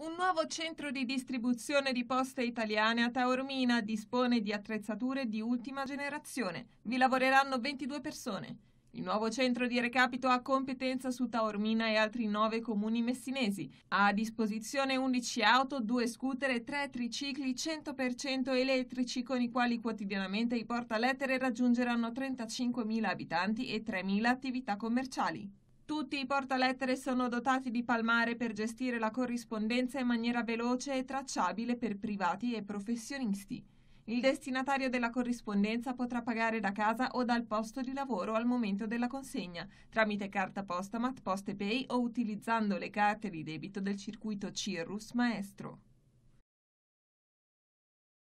Un nuovo centro di distribuzione di poste italiane a Taormina dispone di attrezzature di ultima generazione. Vi lavoreranno 22 persone. Il nuovo centro di recapito ha competenza su Taormina e altri 9 comuni messinesi. Ha a disposizione 11 auto, 2 scooter e 3 tricicli 100% elettrici con i quali quotidianamente i portalettere raggiungeranno 35.000 abitanti e 3.000 attività commerciali. Tutti i portalettere sono dotati di palmare per gestire la corrispondenza in maniera veloce e tracciabile per privati e professionisti. Il destinatario della corrispondenza potrà pagare da casa o dal posto di lavoro al momento della consegna, tramite carta Postamat, Poste Pay o utilizzando le carte di debito del circuito Cirrus Maestro.